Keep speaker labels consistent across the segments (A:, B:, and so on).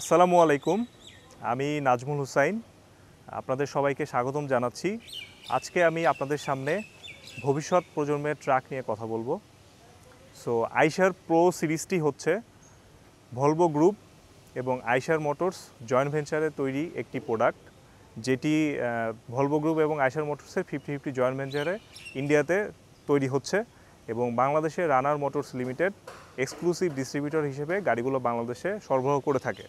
A: আসসালামু আলাইকুম আমি নাজমুল হুসাইন আপনাদের সবাইকে স্বাগতম জানাচ্ছি আজকে আমি আপনাদের সামনে ভবিষ্যৎ প্রজন্মের ট্রাক নিয়ে কথা বলবো সো আইসার প্রো সিরিজটি হচ্ছে ভলভো গ্রুপ এবং আইসার মোটরস জয়েন্ট ভেঞ্চারে তৈরি একটি প্রোডাক্ট যেটি ভলভো গ্রুপ এবং আইসার মোটরসের ফিফটি ফিফটি জয়েন্ট ভেঞ্চারে ইন্ডিয়াতে তৈরি হচ্ছে এবং বাংলাদেশে Runner Motors Limited exclusive distributor হিসেবে গাড়িগুলো বাংলাদেশে সরবরাহ করে থাকে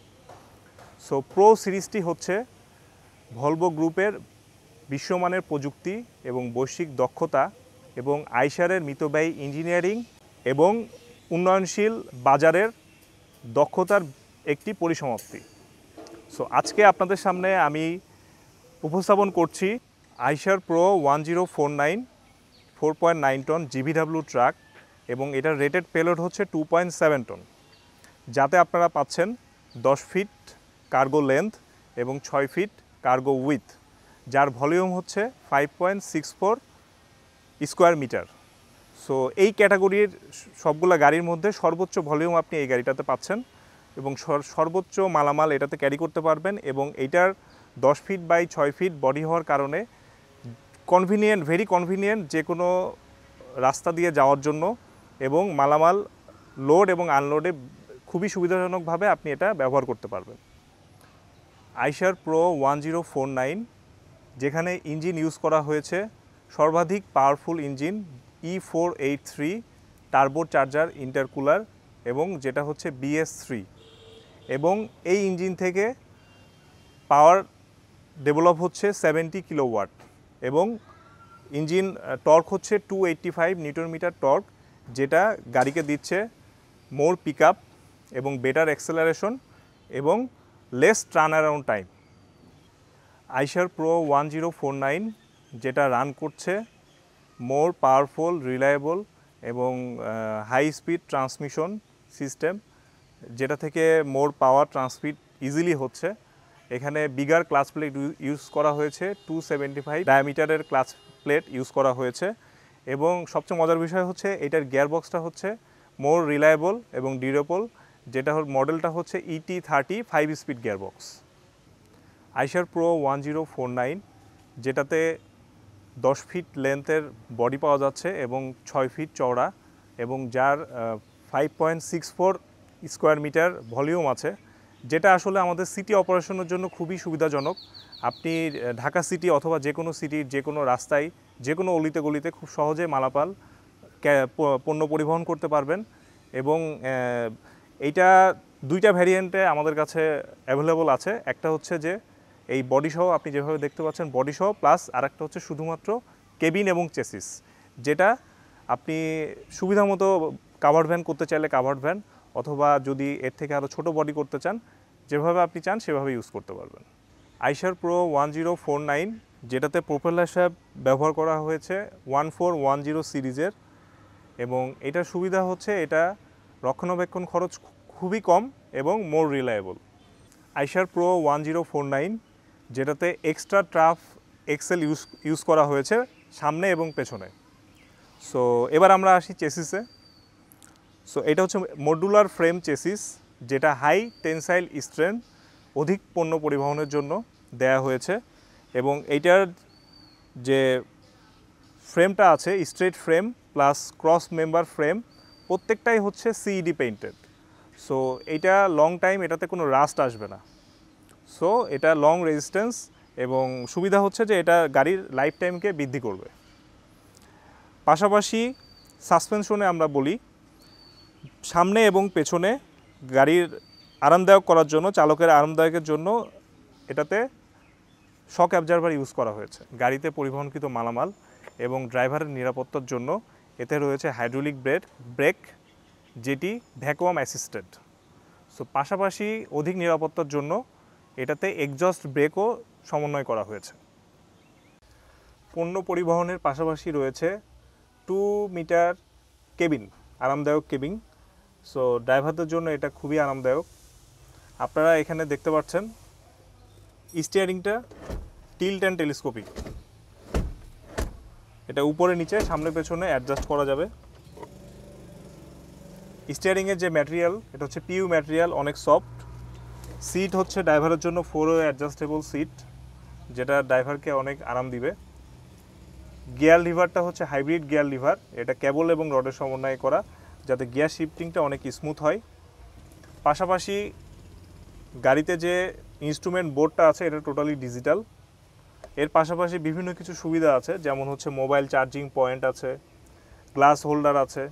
A: সো প্রো সিরিজটি হচ্ছে ভলভো গ্রুপের বিশ্বমানের প্রযুক্তি এবং বৈশ্বিক দক্ষতা এবং আইসারের মিতব্যয়ী ইঞ্জিনিয়ারিং এবং উন্নয়নশীল বাজারের দক্ষতার একটি পরিসমাপ্তি সো আজকে আপনাদের সামনে আমি উপস্থাপন করছি Eicher Pro one zero four nine four point nine ton GVW truck এবং এটার রেটেড পেলোড হচ্ছে টু পয়েন্ট সেভেন টন যাতে আপনারা পাচ্ছেন দশ ফিট কার্গো লেন্থ এবং ছয় ফিট কার্গো উইথ যার ভলিউম হচ্ছে five point six four square metre so এই ক্যাটাগরির সবগুলো গাড়ির মধ্যে সর্বোচ্চ ভলিউম আপনি এই গাড়িটাতে পাচ্ছেন এবং সর্বোচ্চ মালামাল এটাতে ক্যারি করতে পারবেন এবং এইটার দশ ফিট বাই ছয় ফিট বডি হওয়ার কারণে কনভিনিয়েন্ট ভেরি কনভিনিয়েন্ট যে কোনো রাস্তা দিয়ে যাওয়ার জন্য এবং মালামাল লোড এবং আনলোডে খুবই সুবিধাজনকভাবে আপনি এটা ব্যবহার করতে পারবেন Eicher Pro one zero four nine যেখানে ইঞ্জিন ইউজ করা হয়েছে সর্বাধিক powerful engine E four eight three turbocharger intercooler এবং যেটা হচ্ছে বিএস থ্রি এবং এই ইঞ্জিন থেকে পাওয়ার ডেভেলপ হচ্ছে সেভেন্টি কিলোওয়াট এবং ইঞ্জিন টর্ক হচ্ছে two eighty five newton metre torque যেটা গাড়িকে দিচ্ছে মোর পিক এবং বেটার অ্যাক্সেলারেশন এবং less around time Eicher Pro one zero four nine যেটা রান করছে মোর পাওয়ারফুল রিলায়েবল এবং হাই স্পিড ট্রান্সমিশন সিস্টেম যেটা থেকে মোর পাওয়ার ট্রান্সমিট ইজিলি হচ্ছে এখানে বিগার ক্লাস প্লেট ইউজ করা হয়েছে টু সেভেন্টি ফাইভ ডায়ামিটারের ক্লাস প্লেট ইউজ করা হয়েছে এবং সবচেয়ে মজার বিষয় হচ্ছে এটার গিয়ারবক্সটা হচ্ছে মোর রিলায়েবল এবং ডিউরেবল যেটা মডেলটা হচ্ছে ET thirty five speed gearbox Eicher Pro one zero four nine যেটাতে দশ ফিট লেন্থের বডি পাওয়া যাচ্ছে এবং ছয় ফিট চওড়া এবং যার five point six four square metre volume আছে যেটা আসলে আমাদের সিটি অপারেশনের জন্য খুবই সুবিধাজনক আপনি ঢাকা সিটি অথবা যে কোনো সিটির যে কোনো রাস্তায় যে কোনো অলিতে গলিতে খুব সহজে মালাপাল পণ্য পরিবহন করতে পারবেন এবং এইটা দুইটা ভ্যারিয়েন্টে আমাদের কাছে অ্যাভেলেবল আছে একটা হচ্ছে যে এই বডি সহ আপনি যেভাবে দেখতে পাচ্ছেন বডি সহ প্লাস আর একটা হচ্ছে শুধুমাত্র কেবিন এবং চেসিস যেটা আপনি সুবিধা মতো ভ্যান করতে চাইলে কাভার্ড ভ্যান অথবা যদি এর থেকে আরও ছোট বডি করতে চান যেভাবে আপনি চান সেভাবে ইউজ করতে পারবেন Eicher Pro one zero four nine যেটাতে প্রোপেলার শ্যাপ ব্যবহার করা হয়েছে ওয়ান ফোর ওয়ান জিরো সিরিজের এবং এটার সুবিধা হচ্ছে এটা রক্ষণাবেক্ষণ খরচ খুবই কম এবং more reliable Eicher Pro one zero four nine যেটাতে এক্সট্রা ট্রাফ এক্সেল ইউজ ইউজ করা হয়েছে সামনে এবং পেছনে সো এবার আমরা আসি চেসিসে সো এটা হচ্ছে মডুলার ফ্রেম চেসিস যেটা হাই টেনসাইল স্ট্রেন্থ অধিক পণ্য পরিবহনের জন্য দেয়া হয়েছে এবং এইটার যে ফ্রেমটা আছে straight frame plus cross member frame প্রত্যেকটাই হচ্ছে সিইডি পেইন্টেড সো এটা লং টাইম এটাতে কোনো রাস্ট আসবে না সো এটা লং রেজিস্ট্যান্স এবং সুবিধা হচ্ছে যে এটা গাড়ির লাইফ টাইমকে বৃদ্ধি করবে পাশাপাশি সাসপেনশনে আমরা বলি সামনে এবং পেছনে গাড়ির আরামদায়ক করার জন্য চালকের আরামদায়কের জন্য এটাতে শক অ্যাবজারভার ইউজ করা হয়েছে গাড়িতে পরিবহনকৃত মালামাল এবং ড্রাইভারের নিরাপত্তার জন্য এতে রয়েছে হাইড্রোলিক ব্রেক ব্রেক যেটি ভ্যাকুয়াম অ্যাসিস্টেড সো পাশাপাশি অধিক নিরাপত্তার জন্য এটাতে এক্সজস্ট ব্রেকও সমন্বয় করা হয়েছে পণ্য পরিবহনের পাশাপাশি রয়েছে টু মিটার কেবিন আরামদায়ক কেবিন সো ড্রাইভারদের জন্য এটা খুবই আরামদায়ক আপনারা এখানে দেখতে পাচ্ছেন স্টিয়ারিংটা টিল্ট অ্যান্ড টেলিস্কোপিক এটা উপরে নিচে সামনে পেছনে অ্যাডজাস্ট করা যাবে স্টিয়ারিংয়ের যে ম্যাটেরিয়াল এটা হচ্ছে পিউ ম্যাটেরিয়াল অনেক সফট সিট হচ্ছে ড্রাইভারের জন্য ফোর অ্যাডজাস্টেবল সিট যেটা ড্রাইভারকে অনেক আরাম দিবে গিয়ার লিভারটা হচ্ছে হাইব্রিড গিয়ার লিভার এটা কেবল এবং রডের সমন্বয়ে করা যাতে গিয়ার শিফটিংটা অনেক স্মুথ হয় পাশাপাশি গাড়িতে যে ইনস্ট্রুমেন্ট বোর্ডটা আছে এটা টোটালি ডিজিটাল এর পাশাপাশি বিভিন্ন কিছু সুবিধা আছে যেমন হচ্ছে মোবাইল চার্জিং পয়েন্ট আছে গ্লাস হোল্ডার আছে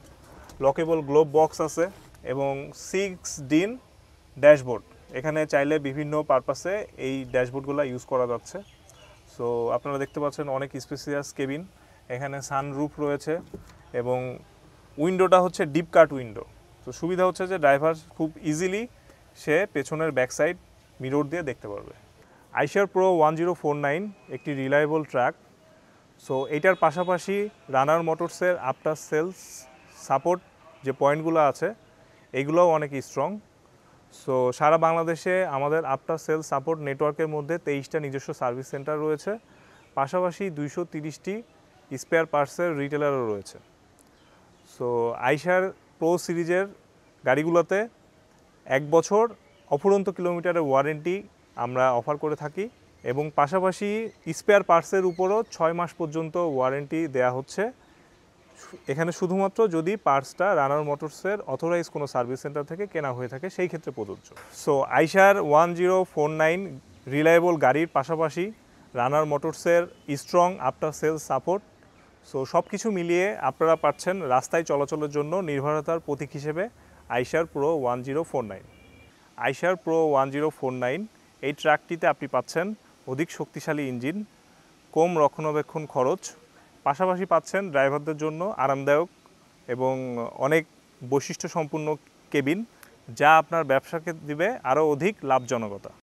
A: লকেবল গ্লোব বক্স আছে এবং সিক্স ডিন ড্যাশবোর্ড এখানে চাইলে বিভিন্ন পারপাসে এই ড্যাশবোর্ডগুলো ইউজ করা যাচ্ছে সো আপনারা দেখতে পাচ্ছেন অনেক স্পেসিয়াস কেবিন এখানে সানরুফ রয়েছে এবং উইন্ডোটা হচ্ছে ডিপ কাট উইন্ডো তো সুবিধা হচ্ছে যে ড্রাইভার খুব ইজিলি সে পেছনের ব্যাক সাইড মিরর দিয়ে দেখতে পারবে Eicher Pro one zero four nine একটি রিলায়েবল ট্রাক সো এটার পাশাপাশি রানার মোটরসের আফটার সেলস সাপোর্ট যে পয়েন্টগুলো আছে এগুলোও অনেক স্ট্রং সো সারা বাংলাদেশে আমাদের আফটার সেল সাপোর্ট নেটওয়ার্কের মধ্যে তেইশটা নিজস্ব সার্ভিস সেন্টার রয়েছে পাশাপাশি দুইশো তিরিশটি স্পেয়ার পার্টসের রিটেলারও রয়েছে সো আইসার প্রো সিরিজের গাড়িগুলোতে এক বছর অফুরন্ত কিলোমিটারের ওয়ারেন্টি আমরা অফার করে থাকি এবং পাশাপাশি স্পেয়ার পার্টসের উপরও ছয় মাস পর্যন্ত ওয়ারেন্টি দেয়া হচ্ছে এখানে শুধুমাত্র যদি পার্টসটা রানার মোটরসের অথরাইজ কোনো সার্ভিস সেন্টার থেকে কেনা হয়ে থাকে সেই ক্ষেত্রে প্রযোজ্য so Eicher one zero four nine reliable গাড়ির পাশাপাশি রানার মোটরসের strong after sales support so সব কিছু মিলিয়ে আপনারা পাচ্ছেন রাস্তায় চলাচলের জন্য নির্ভরতার প্রতীক হিসেবে Eicher Pro one zero four nine Eicher Pro one zero four nine এই ট্রাকটিতে আপনি পাচ্ছেন অধিক শক্তিশালী ইঞ্জিন কম রক্ষণাবেক্ষণ খরচ পাশাপাশি পাচ্ছেন ড্রাইভারদের জন্য আরামদায়ক এবং অনেক বৈশিষ্ট্য সম্পূর্ণ কেবিন যা আপনার ব্যবসাকে দিবে আরও অধিক লাভজনকতা